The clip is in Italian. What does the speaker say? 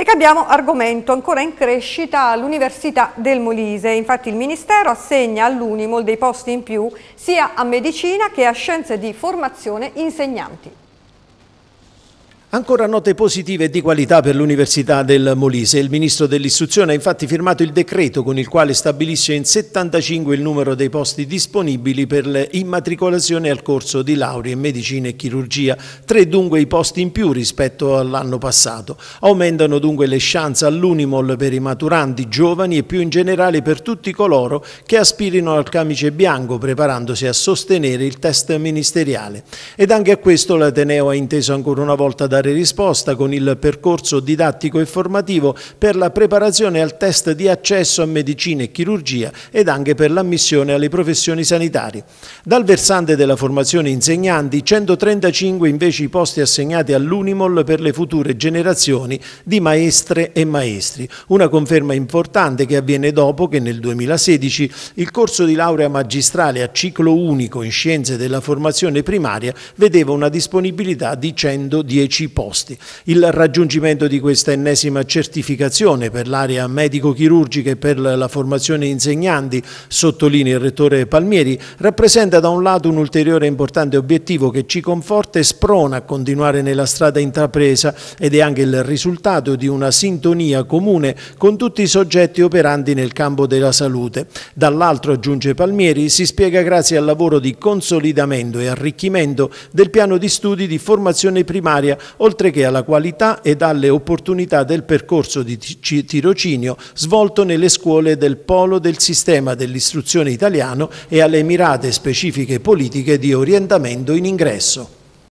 E cambiamo argomento, ancora in crescita all'Università del Molise. Infatti il Ministero assegna all'Unimol dei posti in più sia a medicina che a scienze di formazione insegnanti. Ancora note positive e di qualità per l'Università del Molise. Il Ministro dell'Istruzione ha infatti firmato il decreto con il quale stabilisce in 75 il numero dei posti disponibili per l'immatricolazione al corso di laurea in medicina e chirurgia, tre dunque i posti in più rispetto all'anno passato. Aumentano dunque le chance all'Unimol per i maturanti giovani e più in generale per tutti coloro che aspirino al camice bianco preparandosi a sostenere il test ministeriale. Ed anche a questo l'Ateneo ha inteso ancora una volta da dare risposta con il percorso didattico e formativo per la preparazione al test di accesso a medicina e chirurgia ed anche per l'ammissione alle professioni sanitarie. Dal versante della formazione insegnanti, 135 invece i posti assegnati all'Unimol per le future generazioni di maestre e maestri. Una conferma importante che avviene dopo che nel 2016 il corso di laurea magistrale a ciclo unico in scienze della formazione primaria vedeva una disponibilità di 110 posti. Il raggiungimento di questa ennesima certificazione per l'area medico-chirurgica e per la formazione insegnanti, sottolinea il Rettore Palmieri, rappresenta da un lato un ulteriore importante obiettivo che ci conforta e sprona a continuare nella strada intrapresa ed è anche il risultato di una sintonia comune con tutti i soggetti operanti nel campo della salute. Dall'altro, aggiunge Palmieri, si spiega grazie al lavoro di consolidamento e arricchimento del piano di studi di formazione primaria oltre che alla qualità ed alle opportunità del percorso di tirocinio svolto nelle scuole del polo del sistema dell'istruzione italiano e alle mirate specifiche politiche di orientamento in ingresso.